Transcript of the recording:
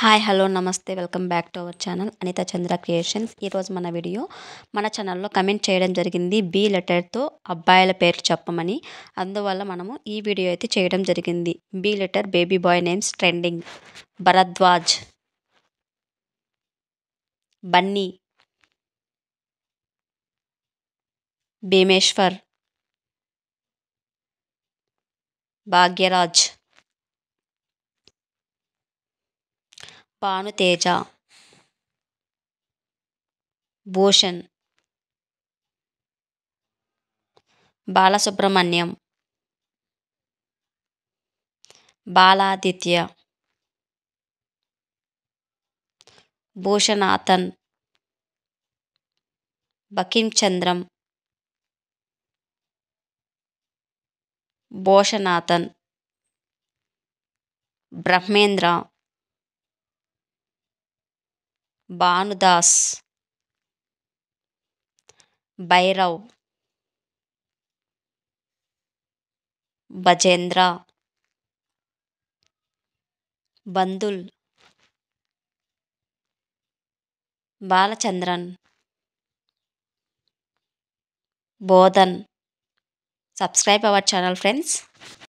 hi hello నమస్తే welcome back to our channel Anitha Chandra creations ఈరోజు మన వీడియో మన ఛానల్లో కమెంట్ చేయడం జరిగింది బి లెటర్తో అబ్బాయిల పేర్లు చెప్పమని అందువల్ల మనము ఈ వీడియో అయితే చేయడం జరిగింది B letter baby boy names trending Bharadwaj Bunny Bheemeshwar Bhagyaraj Panuteja Bhushan Balasubrahmanyam Baladitya Bhushanathan Chandram Bhushanathan Brahmendra Bhanudas Bhairav Bhajendra Bandhul Balachandran Bodhan subscribe our channel friends